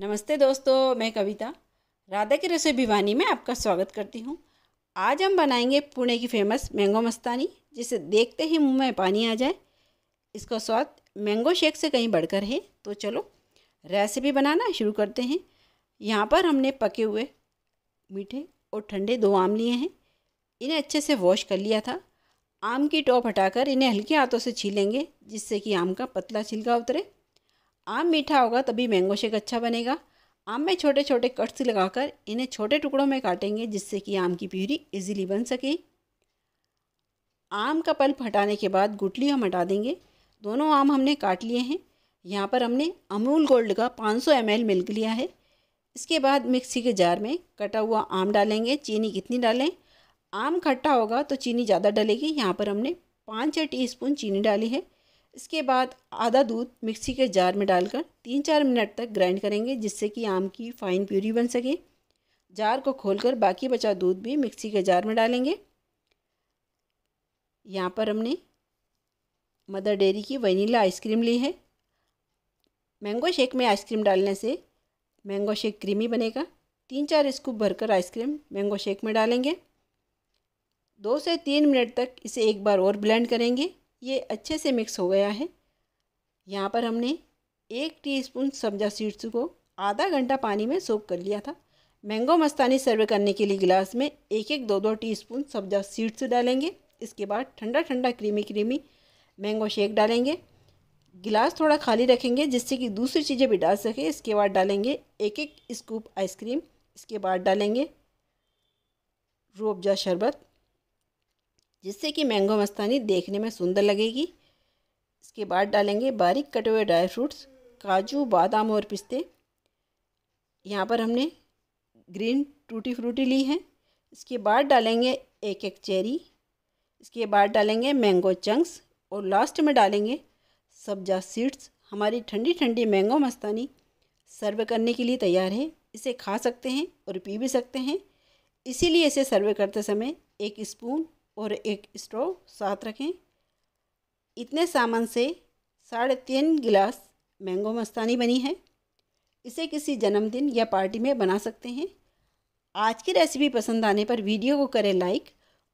नमस्ते दोस्तों मैं कविता राधा की रसोई भिवानी में आपका स्वागत करती हूँ आज हम बनाएंगे पुणे की फेमस मैंगो मस्तानी जिसे देखते ही मुंह में पानी आ जाए इसका स्वाद मैंगो शेक से कहीं बढ़कर है तो चलो रेसिपी बनाना शुरू करते हैं यहाँ पर हमने पके हुए मीठे और ठंडे दो आम लिए हैं इन्हें अच्छे से वॉश कर लिया था आम की टॉप हटाकर इन्हें हल्के हाथों से छीलेंगे जिससे कि आम का पतला छिलका उतरे आम मीठा होगा तभी मैंगो शेक अच्छा बनेगा आम में छोटे छोटे कट्स लगाकर इन्हें छोटे टुकड़ों में काटेंगे जिससे कि आम की प्यूरी इजीली बन सके आम का पल्प हटाने के बाद गुटली हम हटा देंगे दोनों आम हमने काट लिए हैं यहाँ पर हमने अमूल गोल्ड का 500 सौ मिल्क लिया है इसके बाद मिक्सी के जार में कटा हुआ आम डालेंगे चीनी कितनी डालें आम खट्टा होगा तो चीनी ज़्यादा डलेगी यहाँ पर हमने पाँच छः टी चीनी डाली है इसके बाद आधा दूध मिक्सी के जार में डालकर तीन चार मिनट तक ग्राइंड करेंगे जिससे कि आम की फ़ाइन प्यूरी बन सके जार को खोलकर बाकी बचा दूध भी मिक्सी के जार में डालेंगे यहाँ पर हमने मदर डेयरी की वनीला आइसक्रीम ली है मैंगो शेक में आइसक्रीम डालने से मैंगो शेक क्रीमी बनेगा तीन चार स्कूप भरकर आइसक्रीम मैंगो शेक में डालेंगे दो से तीन मिनट तक इसे एक बार और ब्लेंड करेंगे ये अच्छे से मिक्स हो गया है यहाँ पर हमने एक टीस्पून सब्जा सीड्स को आधा घंटा पानी में सोप कर लिया था मैंगो मस्तानी सर्व करने के लिए गिलास में एक एक दो दो टीस्पून सब्जा सीड्स डालेंगे इसके बाद ठंडा ठंडा क्रीमी क्रीमी मैंगो शेक डालेंगे गिलास थोड़ा खाली रखेंगे जिससे कि दूसरी चीज़ें भी डाल सके इसके बाद डालेंगे एक एक स्कूप आइसक्रीम इसके बाद डालेंगे रूअफ़ा शरबत जिससे कि मैंगो मस्तानी देखने में सुंदर लगेगी इसके बाद डालेंगे बारीक कटे हुए ड्राई फ्रूट्स काजू बादाम और पिस्ते यहाँ पर हमने ग्रीन टूटी फ्रूटी ली है इसके बाद डालेंगे एक एक चेरी इसके बाद डालेंगे मैंगो चंक्स और लास्ट में डालेंगे सब्जा सीड्स हमारी ठंडी ठंडी मैंगो मस्तानी सर्व करने के लिए तैयार है इसे खा सकते हैं और पी भी सकते हैं इसीलिए इसे सर्व करते समय एक स्पून और एक स्टोव साथ रखें इतने सामान से साढ़े तीन गिलास मैंगो मस्तानी बनी है इसे किसी जन्मदिन या पार्टी में बना सकते हैं आज की रेसिपी पसंद आने पर वीडियो को करें लाइक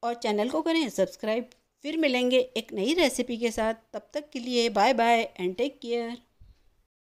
और चैनल को करें सब्सक्राइब फिर मिलेंगे एक नई रेसिपी के साथ तब तक के लिए bye bye and take care